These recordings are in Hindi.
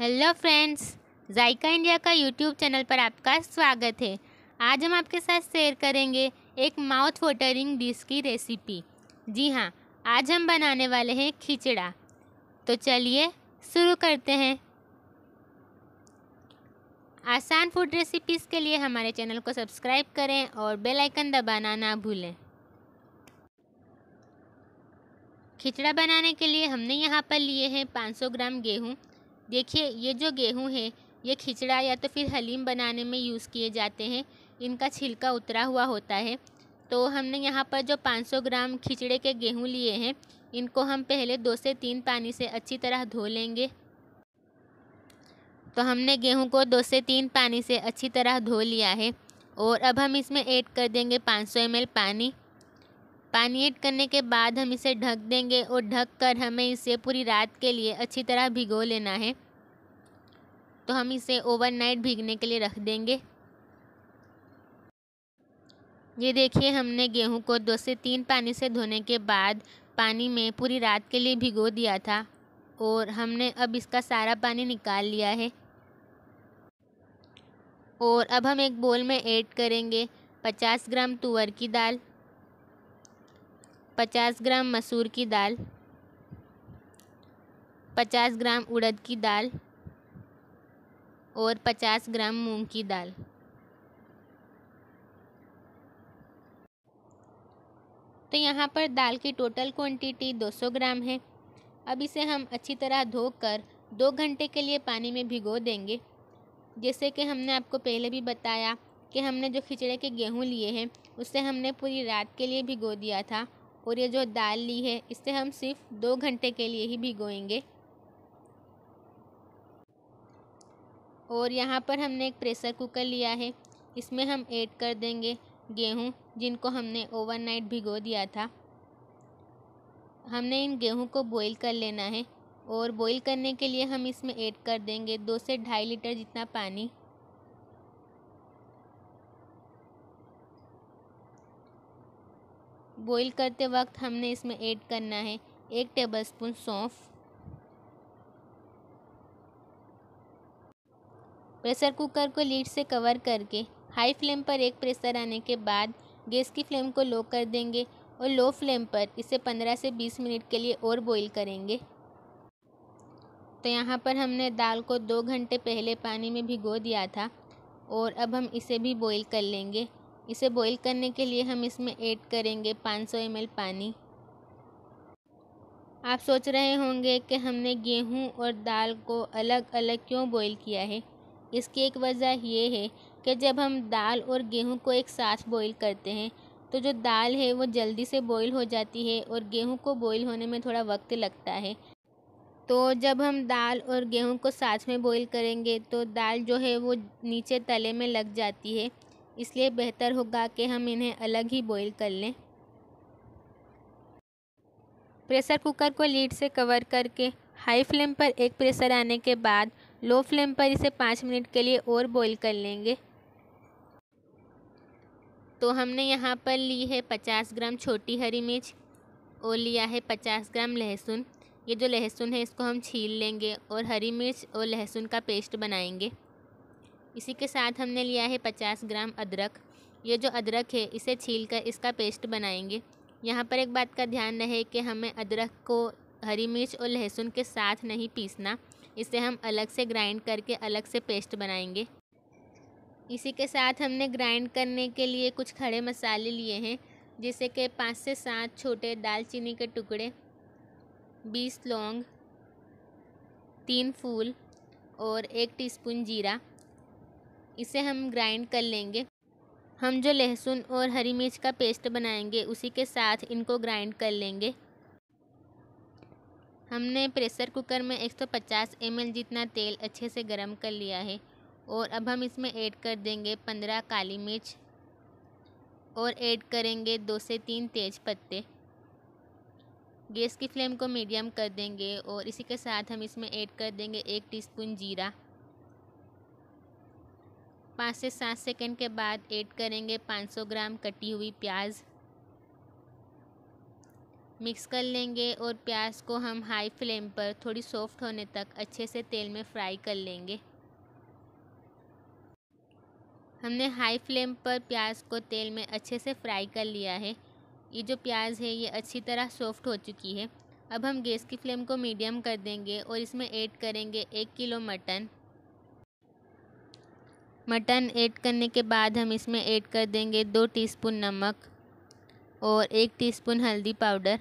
हेलो फ्रेंड्स जायका इंडिया का यूट्यूब चैनल पर आपका स्वागत है आज हम आपके साथ शेयर करेंगे एक माउथ वाटरिंग डिश की रेसिपी जी हाँ आज हम बनाने वाले हैं खिचड़ा तो चलिए शुरू करते हैं आसान फूड रेसिपीज़ के लिए हमारे चैनल को सब्सक्राइब करें और बेल आइकन दबाना ना भूलें खिचड़ा बनाने के लिए हमने यहाँ पर लिए हैं 500 ग्राम गेहूँ देखिए ये जो गेहूँ है ये खिचड़ा या तो फिर हलीम बनाने में यूज़ किए जाते हैं इनका छिलका उतरा हुआ होता है तो हमने यहाँ पर जो 500 ग्राम खिचड़े के गेहूँ लिए हैं इनको हम पहले दो से तीन पानी से अच्छी तरह धो लेंगे तो हमने गेहूँ को दो से तीन पानी से अच्छी तरह धो लिया है और अब हम इसमें ऐड कर देंगे 500 सौ पानी पानी ऐड करने के बाद हम इसे ढक देंगे और ढक कर हमें इसे पूरी रात के लिए अच्छी तरह भिगो लेना है तो हम इसे ओवरनाइट भीगने के लिए रख देंगे ये देखिए हमने गेहूं को दो से तीन पानी से धोने के बाद पानी में पूरी रात के लिए भिगो दिया था और हमने अब इसका सारा पानी निकाल लिया है और अब हम एक बोल में ऐड करेंगे 50 ग्राम तुअर की दाल पचास ग्राम मसूर की दाल पचास ग्राम उड़द की दाल और पचास ग्राम मूंग की दाल तो यहाँ पर दाल की टोटल क्वांटिटी 200 ग्राम है अब इसे हम अच्छी तरह धोकर दो घंटे के लिए पानी में भिगो देंगे जैसे कि हमने आपको पहले भी बताया कि हमने जो खिचड़े के गेहूँ लिए हैं उसे हमने पूरी रात के लिए भिगो दिया था और ये जो दाल ली है इसे हम सिर्फ दो घंटे के लिए ही भिगोएंगे और यहाँ पर हमने एक प्रेशर कुकर लिया है इसमें हम ऐड कर देंगे गेहूँ जिनको हमने ओवरनाइट भिगो दिया था हमने इन गेहूँ को बॉईल कर लेना है और बॉईल करने के लिए हम इसमें ऐड कर देंगे दो से ढाई लीटर जितना पानी बॉईल करते वक्त हमने इसमें ऐड करना है एक टेबलस्पून सौंफ प्रेशर कुकर को लीड से कवर करके हाई फ्लेम पर एक प्रेशर आने के बाद गैस की फ्लेम को लो कर देंगे और लो फ्लेम पर इसे 15 से 20 मिनट के लिए और बॉईल करेंगे तो यहाँ पर हमने दाल को दो घंटे पहले पानी में भिगो दिया था और अब हम इसे भी बॉईल कर लेंगे इसे बॉईल करने के लिए हम इसमें ऐड करेंगे 500 सौ पानी आप सोच रहे होंगे कि हमने गेहूं और दाल को अलग अलग क्यों बॉईल किया है इसकी एक वजह ये है कि जब हम दाल और गेहूं को एक साथ बॉईल करते हैं तो जो दाल है वो जल्दी से बॉईल हो जाती है और गेहूं को बॉईल होने में थोड़ा वक्त लगता है तो जब हम दाल और गेहूं को साथ में बॉईल करेंगे तो दाल जो है वो नीचे तले में लग जाती है इसलिए बेहतर होगा कि हम इन्हें अलग ही बॉईल कर लें प्रेशर कुकर को लीड से कवर करके हाई फ्लेम पर एक प्रेशर आने के बाद लो फ्लेम पर इसे पाँच मिनट के लिए और बॉईल कर लेंगे तो हमने यहाँ पर ली है पचास ग्राम छोटी हरी मिर्च और लिया है पचास ग्राम लहसुन ये जो लहसुन है इसको हम छील लेंगे और हरी मिर्च और लहसुन का पेस्ट बनाएंगे इसी के साथ हमने लिया है पचास ग्राम अदरक ये जो अदरक है इसे छील कर इसका पेस्ट बनाएंगे यहाँ पर एक बात का ध्यान रहे कि हमें अदरक को हरी मिर्च और लहसुन के साथ नहीं पीसना इसे हम अलग से ग्राइंड करके अलग से पेस्ट बनाएंगे इसी के साथ हमने ग्राइंड करने के लिए कुछ खड़े मसाले लिए हैं जैसे कि पाँच से सात छोटे दालचीनी के टुकड़े बीस लौंग तीन फूल और एक टीस्पून जीरा इसे हम ग्राइंड कर लेंगे हम जो लहसुन और हरी मिर्च का पेस्ट बनाएंगे उसी के साथ इनको ग्राइंड कर लेंगे हमने प्रेशर कुकर में 150 सौ जितना तेल अच्छे से गर्म कर लिया है और अब हम इसमें ऐड कर देंगे 15 काली मिर्च और ऐड करेंगे दो से तीन तेज पत्ते गैस की फ्लेम को मीडियम कर देंगे और इसी के साथ हम इसमें ऐड कर देंगे एक टीस्पून जीरा पाँच से सात सेकंड के बाद ऐड करेंगे 500 ग्राम कटी हुई प्याज मिक्स कर लेंगे और प्याज को हम हाई फ्लेम पर थोड़ी सॉफ्ट होने तक अच्छे से तेल में फ्राई कर लेंगे हमने हाई फ्लेम पर प्याज को तेल में अच्छे से फ्राई कर लिया है ये जो प्याज है ये अच्छी तरह सॉफ्ट हो चुकी है अब हम गैस की फ्लेम को मीडियम कर देंगे और इसमें ऐड करेंगे एक किलो मटन मटन ऐड करने के बाद हम इसमें ऐड कर देंगे दो टीस्पून नमक और एक टीस्पून हल्दी पाउडर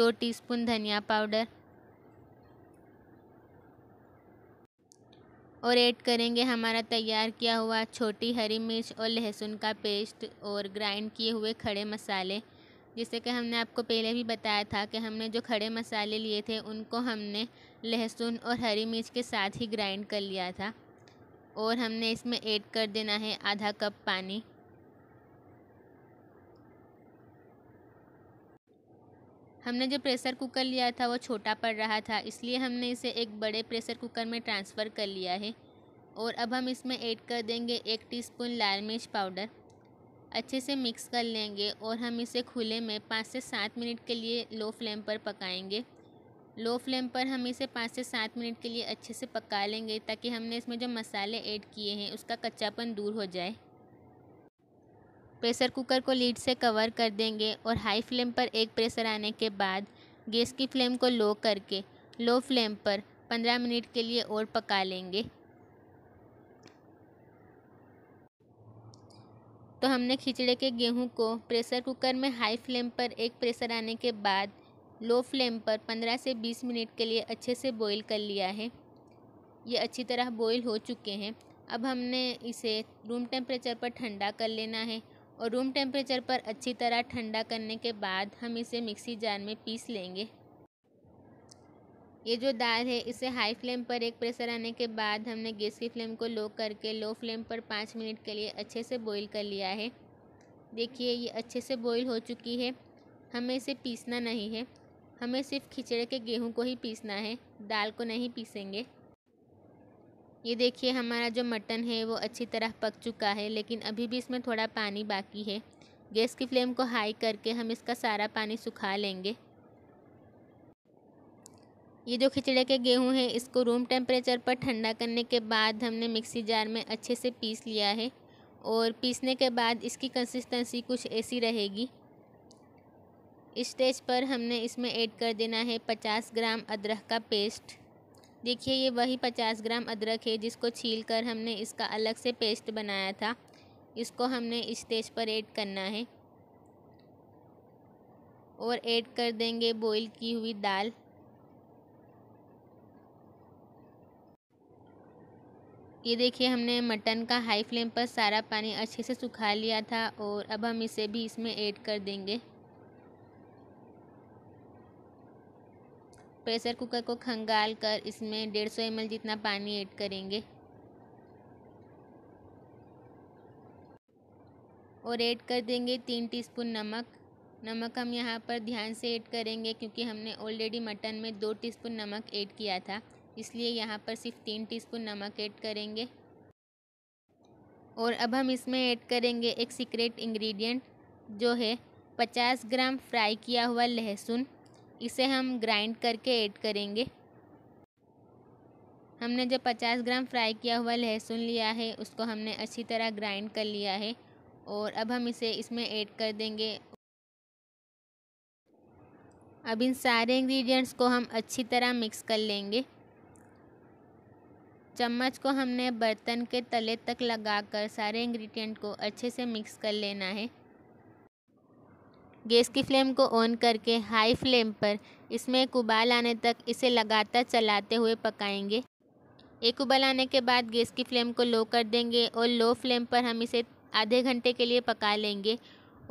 दो टीस्पून धनिया पाउडर और ऐड करेंगे हमारा तैयार किया हुआ छोटी हरी मिर्च और लहसुन का पेस्ट और ग्राइंड किए हुए खड़े मसाले जैसे कि हमने आपको पहले भी बताया था कि हमने जो खड़े मसाले लिए थे उनको हमने लहसुन और हरी मिर्च के साथ ही ग्राइंड कर लिया था और हमने इसमें ऐड कर देना है आधा कप पानी हमने जो प्रेशर कुकर लिया था वो छोटा पड़ रहा था इसलिए हमने इसे एक बड़े प्रेशर कुकर में ट्रांसफ़र कर लिया है और अब हम इसमें ऐड कर देंगे एक टीस्पून लाल मिर्च पाउडर अच्छे से मिक्स कर लेंगे और हम इसे खुले में पाँच से सात मिनट के लिए लो फ्लेम पर पकाएंगे लो फ्लेम पर हम इसे पाँच से सात मिनट के लिए अच्छे से पका लेंगे ताकि हमने इसमें जो मसाले ऐड किए हैं उसका कच्चापन दूर हो जाए प्रेशर कुकर को लीड से कवर कर देंगे और हाई फ्लेम पर एक प्रेशर आने के बाद गैस की फ्लेम को लो करके लो फ्लेम पर पंद्रह मिनट के लिए और पका लेंगे तो हमने खिचड़े के गेहूं को प्रेशर कुकर में हाई फ्लेम पर एक प्रेशर आने के बाद लो फ्लेम पर 15 से 20 मिनट के लिए अच्छे से बॉईल कर लिया है ये अच्छी तरह बॉईल हो चुके हैं अब हमने इसे रूम टेम्परेचर पर ठंडा कर लेना है और रूम टेम्परेचर पर अच्छी तरह ठंडा करने के बाद हम इसे मिक्सी जार में पीस लेंगे ये जो दाल है इसे हाई फ्लेम पर एक प्रेशर आने के बाद हमने गैस की फ्लेम को लो करके लो फ्लेम पर पाँच मिनट के लिए अच्छे से बॉईल कर लिया है देखिए ये अच्छे से बॉईल हो चुकी है हमें इसे पीसना नहीं है हमें सिर्फ खिचड़े के गेहूं को ही पीसना है दाल को नहीं पीसेंगे ये देखिए हमारा जो मटन है वो अच्छी तरह पक चुका है लेकिन अभी भी इसमें थोड़ा पानी बाकी है गैस की फ्लेम को हाई करके हम इसका सारा पानी सुखा लेंगे ये जो खिचड़े के गेहूँ हैं इसको रूम टेम्परेचर पर ठंडा करने के बाद हमने मिक्सी जार में अच्छे से पीस लिया है और पीसने के बाद इसकी कंसिस्टेंसी कुछ ऐसी रहेगी इस स्टेज पर हमने इसमें ऐड कर देना है पचास ग्राम अदरक का पेस्ट देखिए ये वही पचास ग्राम अदरक है जिसको छील कर हमने इसका अलग से पेस्ट बनाया था इसको हमने इस स्टेज पर ऐड करना है और ऐड कर देंगे बॉईल की हुई दाल ये देखिए हमने मटन का हाई फ्लेम पर सारा पानी अच्छे से सुखा लिया था और अब हम इसे भी इसमें ऐड कर देंगे प्रेशर कुकर को खंगाल कर इसमें डेढ़ सौ एम जितना पानी ऐड करेंगे और ऐड कर देंगे तीन टीस्पून नमक नमक हम यहाँ पर ध्यान से ऐड करेंगे क्योंकि हमने ऑलरेडी मटन में दो टीस्पून नमक ऐड किया था इसलिए यहाँ पर सिर्फ तीन टीस्पून नमक ऐड करेंगे और अब हम इसमें ऐड करेंगे एक सीक्रेट इंग्रेडिएंट जो है पचास ग्राम फ्राई किया हुआ लहसुन इसे हम ग्राइंड करके ऐड करेंगे हमने जो पचास ग्राम फ्राई किया हुआ लहसुन लिया है उसको हमने अच्छी तरह ग्राइंड कर लिया है और अब हम इसे इसमें ऐड कर देंगे अब इन सारे इंग्रेडिएंट्स को हम अच्छी तरह मिक्स कर लेंगे चम्मच को हमने बर्तन के तले तक लगाकर सारे इंग्रेडिएंट को अच्छे से मिक्स कर लेना है गैस की फ्लेम को ऑन करके हाई फ्लेम पर इसमें एक उबाल आने तक इसे लगातार चलाते हुए पकाएंगे एक उबाल आने के बाद गैस की फ्लेम को लो कर देंगे और लो फ्लेम पर हम इसे आधे घंटे के लिए पका लेंगे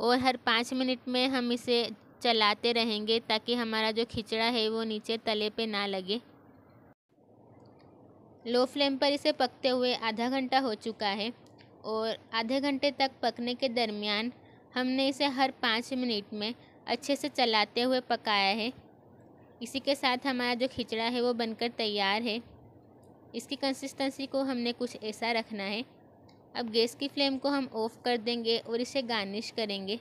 और हर पाँच मिनट में हम इसे चलाते रहेंगे ताकि हमारा जो खिचड़ा है वो नीचे तले पे ना लगे लो फ्लेम पर इसे पकते हुए आधा घंटा हो चुका है और आधे घंटे तक पकने के दरमियान हमने इसे हर पाँच मिनट में अच्छे से चलाते हुए पकाया है इसी के साथ हमारा जो खिचड़ा है वो बनकर तैयार है इसकी कंसिस्टेंसी को हमने कुछ ऐसा रखना है अब गैस की फ्लेम को हम ऑफ़ कर देंगे और इसे गार्निश करेंगे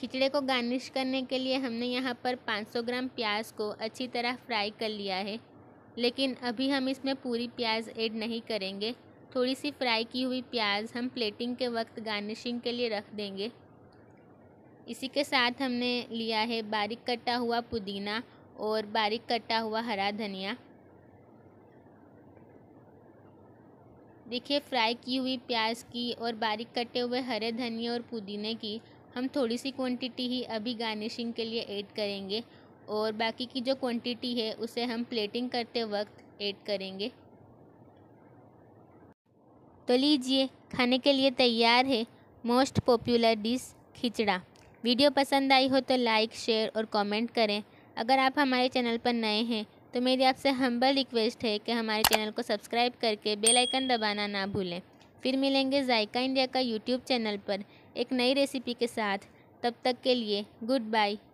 खिचड़े को गार्निश करने के लिए हमने यहाँ पर 500 ग्राम प्याज को अच्छी तरह फ्राई कर लिया है लेकिन अभी हम इसमें पूरी प्याज ऐड नहीं करेंगे थोड़ी सी फ्राई की हुई प्याज हम प्लेटिंग के वक्त गार्निशिंग के लिए रख देंगे इसी के साथ हमने लिया है बारीक कटा हुआ पुदीना और बारीक कटा हुआ हरा धनिया देखिए फ्राई की हुई प्याज की और बारीक कटे हुए हरे धनिया और पुदीने की हम थोड़ी सी क्वांटिटी ही अभी गार्निशिंग के लिए ऐड करेंगे और बाकी की जो क्वांटिटी है उसे हम प्लेटिंग करते वक्त ऐड करेंगे तो लीजिए खाने के लिए तैयार है most popular dish khichda video पसंद आई हो तो लाइक शेयर और कमेंट करें अगर आप हमारे चैनल पर नए हैं तो मेरी आपसे हम्बल रिक्वेस्ट है कि हमारे चैनल को सब्सक्राइब करके बेल आइकन दबाना ना भूलें फिर मिलेंगे जायका इंडिया का यूट्यूब चैनल पर एक नई रेसिपी के साथ तब तक के लिए गुड बाय